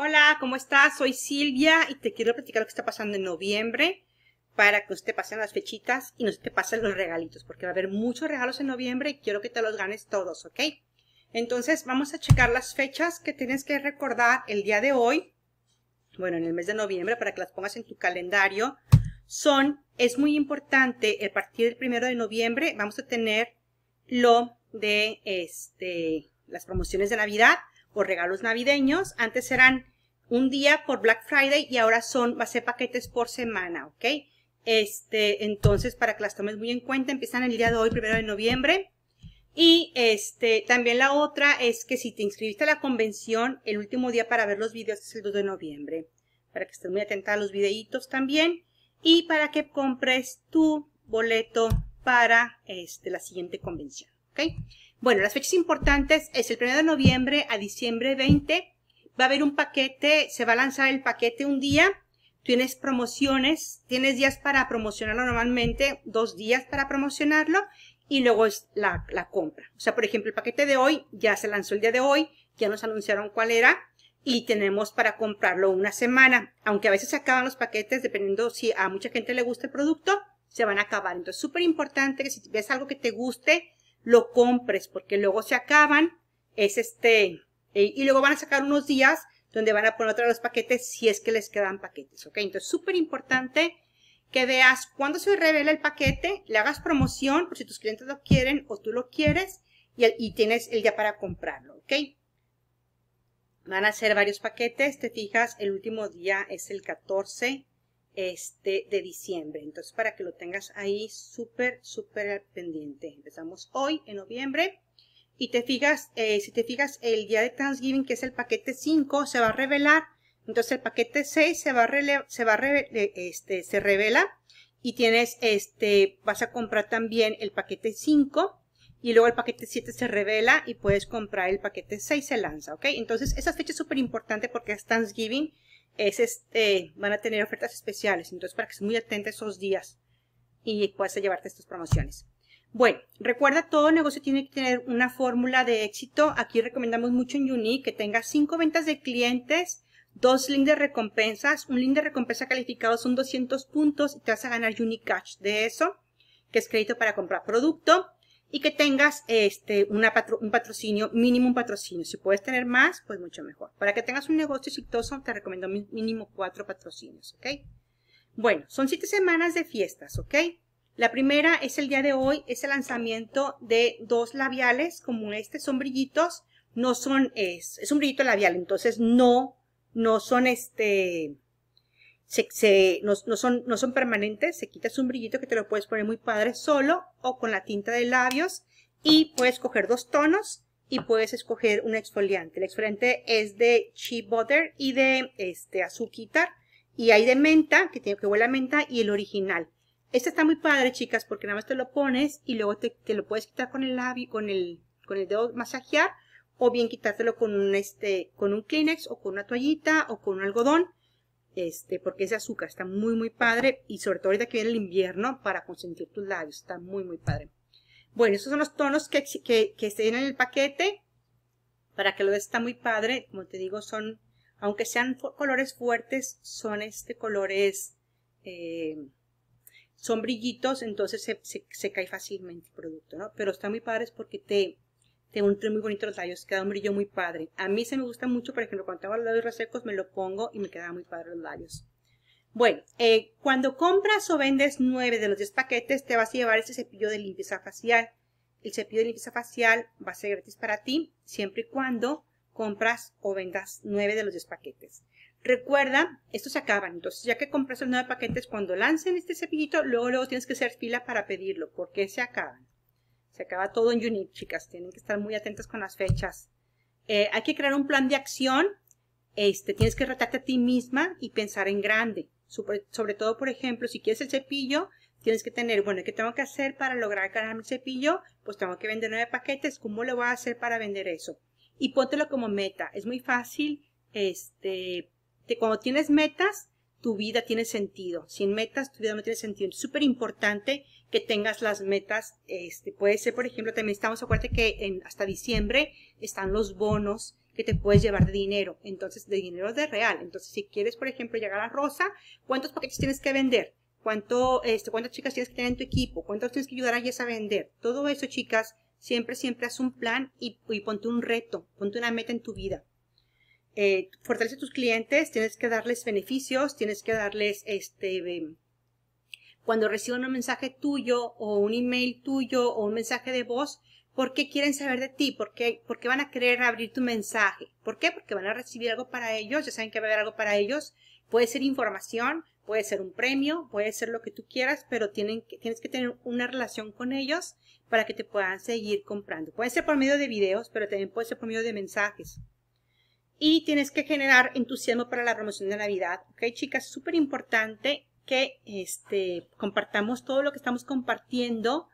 Hola, ¿cómo estás? Soy Silvia y te quiero platicar lo que está pasando en noviembre para que usted pase las fechitas y no se te pasen los regalitos, porque va a haber muchos regalos en noviembre y quiero que te los ganes todos, ¿ok? Entonces vamos a checar las fechas que tienes que recordar el día de hoy, bueno, en el mes de noviembre, para que las pongas en tu calendario. Son, es muy importante, a partir del primero de noviembre vamos a tener lo de este, las promociones de Navidad, por regalos navideños. Antes eran un día por Black Friday y ahora son, va a ser paquetes por semana, ¿ok? Este, entonces, para que las tomes muy en cuenta, empiezan el día de hoy, primero de noviembre. Y este, también la otra es que si te inscribiste a la convención, el último día para ver los videos es el 2 de noviembre. Para que estés muy atenta a los videitos también. Y para que compres tu boleto para este, la siguiente convención. ¿Ok? Bueno, las fechas importantes es el 1 de noviembre a diciembre 20. Va a haber un paquete, se va a lanzar el paquete un día. Tienes promociones, tienes días para promocionarlo normalmente, dos días para promocionarlo y luego es la, compra. O sea, por ejemplo, el paquete de hoy ya se lanzó el día de hoy, ya nos anunciaron cuál era y tenemos para comprarlo una semana. Aunque a veces se acaban los paquetes, dependiendo si a mucha gente le gusta el producto, se van a acabar. Entonces, súper importante que si ves algo que te guste, lo compres, porque luego se acaban, es este, eh, y luego van a sacar unos días donde van a poner otra los paquetes si es que les quedan paquetes, ¿ok? Entonces, súper importante que veas cuando se revela el paquete, le hagas promoción por si tus clientes lo quieren o tú lo quieres y, y tienes el día para comprarlo, ¿ok? Van a ser varios paquetes, te fijas, el último día es el 14 este, de diciembre. Entonces, para que lo tengas ahí súper, súper pendiente. Empezamos hoy, en noviembre. Y te fijas, eh, si te fijas, el día de Thanksgiving, que es el paquete 5, se va a revelar. Entonces, el paquete 6 se va a, se va eh, este, se revela. Y tienes, este, vas a comprar también el paquete 5 y luego el paquete 7 se revela y puedes comprar el paquete 6 se lanza, ¿ok? Entonces, esa fecha es súper importante porque es Thanksgiving es este, van a tener ofertas especiales. Entonces, para que estés muy atenta esos días y puedas llevarte estas promociones. Bueno, recuerda, todo negocio tiene que tener una fórmula de éxito. Aquí recomendamos mucho en Unique que tengas 5 ventas de clientes, dos links de recompensas. Un link de recompensa calificado son 200 puntos y te vas a ganar Unique Cash de eso, que es crédito para comprar producto y que tengas este, un patrocinio, mínimo un patrocinio. Si puedes tener más, pues mucho mejor. Para que tengas un negocio exitoso, te recomiendo mínimo cuatro patrocinios, ¿ok? Bueno, son siete semanas de fiestas, ¿ok? La primera es el día de hoy, es el lanzamiento de dos labiales como este, son brillitos, no son, es, es un brillito labial, entonces no, no son este, no, son, no son permanentes, se quitas un brillito que te lo puedes poner muy padre solo o con la tinta de labios y puedes coger dos tonos y puedes escoger un exfoliante. El exfoliante es de Shea Butter y de este, Azuquitar y hay de menta, que tiene que huele a menta y el original. Este está muy padre, chicas, porque nada más te lo pones y luego te, lo puedes quitar con el labio, con el, con el dedo masajear o bien quitártelo con un, este, con un Kleenex o con una toallita o con un algodón este, porque ese azúcar está muy, muy padre y sobre todo ahorita que viene el invierno para consentir tus labios, está muy, muy padre. Bueno, esos son los tonos que, que, que estén en el paquete para que lo veas, está muy padre. Como te digo, son, aunque sean colores fuertes, son este colores, eh, son brillitos, entonces se, se, se cae fácilmente el producto, ¿no? Pero está muy padres porque te, tengo un tren muy bonito los labios, queda un brillo muy padre. A mí se me gusta mucho, por ejemplo, cuando tengo los labios resecos me lo pongo y me quedan muy padre los labios. Bueno, eh, cuando compras o vendes nueve de los 10 paquetes, te vas a llevar ese cepillo de limpieza facial. El cepillo de limpieza facial va a ser gratis para ti, siempre y cuando compras o vendas nueve de los 10 paquetes. Recuerda, estos se acaban, entonces ya que compras los nueve paquetes, cuando lancen este cepillito, luego, luego tienes que hacer fila para pedirlo, porque se acaban. Se acaba todo en unit, chicas. Tienen que estar muy atentas con las fechas. Eh, hay que crear un plan de acción. Este, tienes que retarte a ti misma y pensar en grande. Sobre, todo, por ejemplo, si quieres el cepillo, tienes que tener, bueno, ¿qué tengo que hacer para lograr ganar el cepillo? Pues tengo que vender nueve paquetes. ¿Cómo lo voy a hacer para vender eso? Y póntelo como meta. Es muy fácil. Este, te, cuando tienes metas, tu vida tiene sentido. Sin metas, tu vida no tiene sentido. Es súper importante que tengas las metas. Este, puede ser, por ejemplo, también estamos, acuérdate que en, hasta diciembre están los bonos que te puedes llevar de dinero. Entonces, de dinero de real. Entonces, si quieres, por ejemplo, llegar a Rosa, ¿cuántos paquetes tienes que vender? ¿Cuánto, este, ¿Cuántas chicas tienes que tener en tu equipo? Cuántos tienes que ayudar a ellas a vender? Todo eso, chicas, siempre, siempre haz un plan y, y ponte un reto, ponte una meta en tu vida. Eh, fortalece a tus clientes, tienes que darles beneficios, tienes que darles este cuando reciban un mensaje tuyo o un email tuyo o un mensaje de voz, ¿por qué quieren saber de ti? ¿Por qué, ¿Por qué van a querer abrir tu mensaje? ¿Por qué? Porque van a recibir algo para ellos, ya saben que va a haber algo para ellos, puede ser información, puede ser un premio, puede ser lo que tú quieras, pero tienes que tener una relación con ellos para que te puedan seguir comprando. Puede ser por medio de videos, pero también puede ser por medio de mensajes y tienes que generar entusiasmo para la promoción de Navidad. Ok, chicas, súper importante que este, compartamos todo lo que estamos compartiendo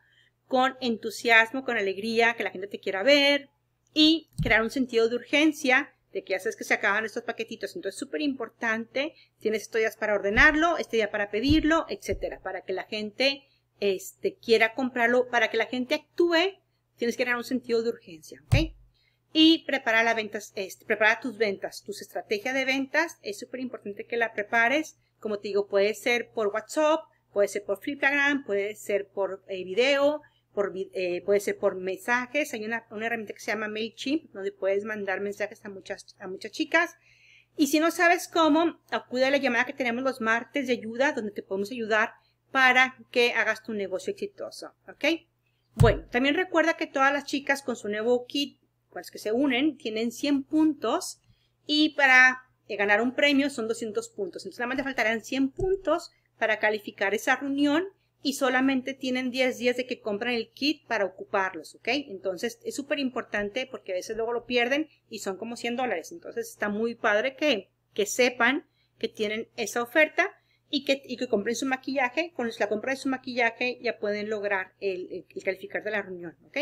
con entusiasmo, con alegría, que la gente te quiera ver y crear un sentido de urgencia de que ya sabes que se acaban estos paquetitos. Entonces, súper importante, tienes estos días para ordenarlo, este día para pedirlo, etcétera, para que la gente este, quiera comprarlo, para que la gente actúe, tienes que crear un sentido de urgencia, ¿ok? y prepara, ventas, este, tus ventas, tus estrategias de ventas. Es súper importante que la prepares. Como te digo, puede ser por WhatsApp, puede ser por Flipagram, puede ser por eh, video, por, eh, puede ser por mensajes. Hay una, herramienta que se llama MailChimp, donde puedes mandar mensajes a muchas, a muchas chicas. Y si no sabes cómo, acude a la llamada que tenemos los martes de ayuda, donde te podemos ayudar para que hagas tu negocio exitoso. ¿Ok? Bueno, también recuerda que todas las chicas con su nuevo kit que se unen tienen 100 puntos y para eh, ganar un premio son 200 puntos. Entonces le faltarán 100 puntos para calificar esa reunión y solamente tienen 10 días de que compran el kit para ocuparlos, ¿ok? Entonces es súper importante porque a veces luego lo pierden y son como 100 dólares. Entonces está muy padre que, sepan que tienen esa oferta y que, que compren su maquillaje. Con la compra de su maquillaje ya pueden lograr el, el calificar de la reunión, ¿ok?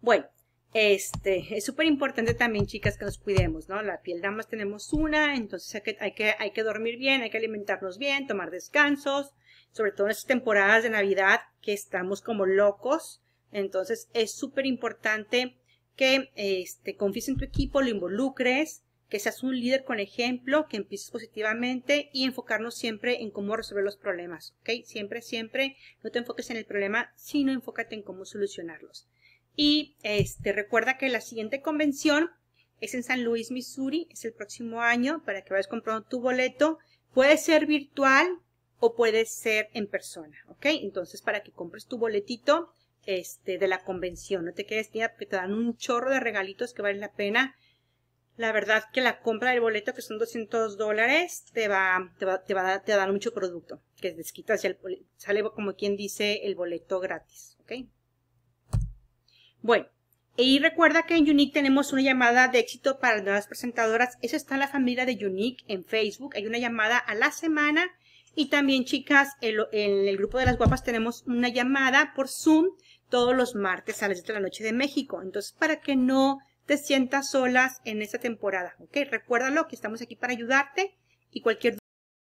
Bueno, este, es súper importante también, chicas, que nos cuidemos, ¿no? La piel damas, tenemos una, entonces hay que, dormir bien, hay que alimentarnos bien, tomar descansos, sobre todo en estas temporadas de Navidad que estamos como locos. Entonces es súper importante que este, confíes en tu equipo, lo involucres, que seas un líder con ejemplo, que empieces positivamente y enfocarnos siempre en cómo resolver los problemas, ¿ok? Siempre, siempre, no te enfoques en el problema, sino enfócate en cómo solucionarlos. Y este, recuerda que la siguiente convención es en San Luis, Missouri, es el próximo año para que vayas comprando tu boleto. Puede ser virtual o puede ser en persona, ¿ok? Entonces, para que compres tu boletito este, de la convención, no te quedes tía, porque te dan un chorro de regalitos que valen la pena. La verdad que la compra del boleto, que son 200 dólares, te va, te va, a dar, te mucho producto, que desquitas y el, sale como quien dice el boleto gratis, ¿ok? Bueno, y recuerda que en Unique tenemos una llamada de éxito para nuevas presentadoras. Eso está en la familia de Unique en Facebook. Hay una llamada a la semana. Y también, chicas, en, el grupo de las guapas tenemos una llamada por Zoom todos los martes a las 10 de la noche de México. Entonces, para que no te sientas solas en esta temporada, ¿ok? Recuérdalo que estamos aquí para ayudarte y cualquier